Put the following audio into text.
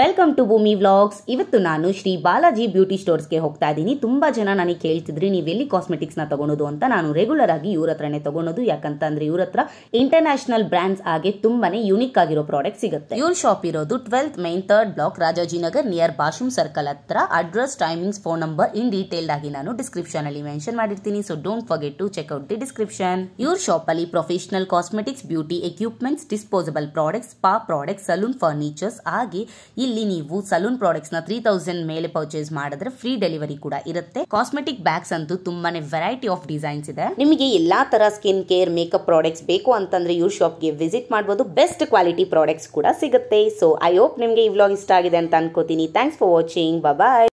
welcome to ಭೂಮಿ vlogs ಇವತ್ತು ನಾನು ಶ್ರೀ ಬಾಲಾಜಿ ಬ್ಯೂಟಿ ಸ್ಟೋರ್ಸ್ಗೆ ಹೋಗ್ತಾ ಇದ್ದೀನಿ ತುಂಬ ಜನ ನನಗೆ ಕೇಳ್ತಿದ್ರಿ ನೀವೆಲ್ಲಿ ಕಾಸ್ಮೆಟಿಕ್ಸ್ನ ತೊಗೊಳೋದು ಅಂತ ನಾನು ರೆಗ್ಯುಲರ್ ಆಗಿ ಇವ್ರ ಹತ್ರನೇ ತೊಗೊಳೋದು ಯಾಕಂತಂದ್ರೆ ಇವ್ರ ಹತ್ರ ಇಂಟರ್ನ್ಯಾಷನಲ್ ಬ್ರ್ಯಾಂಡ್ಸ್ ಆಗಿ ತುಂಬಾನೇ ಯೂನಿಕ್ ಆಗಿರೋ ಪ್ರಾಡಕ್ಟ್ ಸಿಗುತ್ತೆ ಇವ್ರ ಶಾಪ್ ಇರೋದು twelfth main third block Rajajinagar near Bashyam circle ಹತ್ರ address timings phone number in detailed ಆಗಿ ನಾನು ಡಿಸ್ಕ್ರಿಪ್ಷನ್ ಅಲ್ಲಿ ಮೆನ್ಷನ್ ಮಾಡಿರ್ತೀನಿ so don't forget to check out the description ಇವ್ರ ಶಾಪ್ ಅಲ್ಲಿ professional cosmetics beauty equipments disposable products spa products salon furnitures ಆಗಿ ಇಲ್ಲಿ ನೀವು ಸಲೂನ್ ಪ್ರಾಡಕ್ಟ್ಸ್ ನ ತ್ರೀ ತೌಸಂಡ್ ಮೇಲೆ ಪರ್ಚೇಸ್ ಮಾಡಿದ್ರೆ ಫ್ರೀ ಡೆಲಿವರಿ ಕೂಡ ಇರುತ್ತೆ ಕಾಸ್ಮೆಟಿಕ್ ಬ್ಯಾಗ್ಸ್ ಅಂತೂ ತುಂಬಾನೇ ವೆರೈಟಿ ಆಫ್ ಡಿಸೈನ್ಸ್ ಇದೆ ನಿಮಗೆ ಎಲ್ಲಾ ತರ ಸ್ಕಿನ್ ಕೇರ್ ಮೇಕಪ್ ಪ್ರಾಡಕ್ಟ್ಸ್ ಬೇಕು ಅಂತಂದ್ರೆ ಶಾಪ್ ಗೆ ವಿಸಿಟ್ ಮಾಡಬಹುದು ಬೆಸ್ಟ್ ಕ್ವಾಲಿಟಿ ಪ್ರಾಡಕ್ಟ್ಸ್ ಕೂಡ ಸಿಗುತ್ತೆ ಸೊ ಐ ಹೋಪ್ ನಿಮಗೆ ಈ ವ್ಲಾಗ್ ಇಷ್ಟ ಆಗಿದೆ ಅಂತ ಅನ್ಕೋತೀನಿ ಥ್ಯಾಂಕ್ಸ್ ಫಾರ್ ವಾಚಿಂಗ್ ಬಾಯ್